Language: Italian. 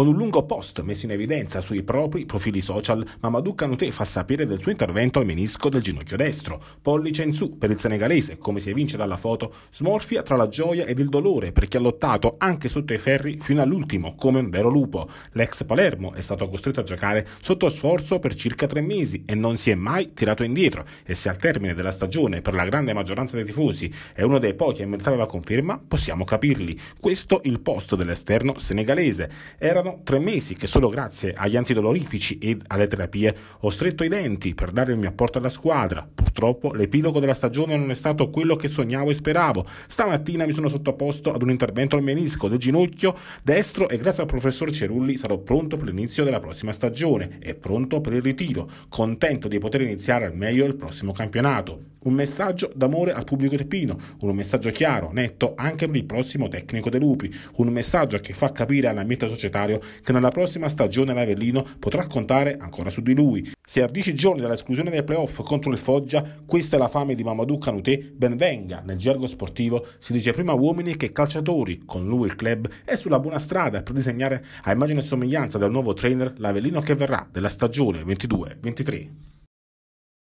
Con un lungo post messo in evidenza sui propri profili social, Mamadou Kanouté fa sapere del suo intervento al menisco del ginocchio destro. Pollice in su per il senegalese, come si evince dalla foto, smorfia tra la gioia ed il dolore perché ha lottato anche sotto i ferri fino all'ultimo, come un vero lupo. L'ex Palermo è stato costretto a giocare sotto sforzo per circa tre mesi e non si è mai tirato indietro. E se al termine della stagione, per la grande maggioranza dei tifosi, è uno dei pochi a meritare la conferma, possiamo capirli. Questo il posto dell'esterno senegalese. Erano sono tre mesi che solo grazie agli antidolorifici e alle terapie ho stretto i denti per dare il mio apporto alla squadra. Purtroppo l'epilogo della stagione non è stato quello che sognavo e speravo. Stamattina mi sono sottoposto ad un intervento al menisco del ginocchio destro e grazie al professor Cerulli sarò pronto per l'inizio della prossima stagione e pronto per il ritiro, contento di poter iniziare al meglio il prossimo campionato. Un messaggio d'amore al pubblico tepino, un messaggio chiaro, netto anche per il prossimo tecnico De Lupi, un messaggio che fa capire all'ambiente societario che nella prossima stagione l'Avellino potrà contare ancora su di lui. Se a 10 giorni dall'esclusione dei playoff contro il Foggia, questa è la fame di Mamadou Canouté, benvenga. Nel gergo sportivo si dice prima uomini che calciatori, con lui il club è sulla buona strada per disegnare a immagine e somiglianza del nuovo trainer l'Avellino che verrà della stagione 22-23.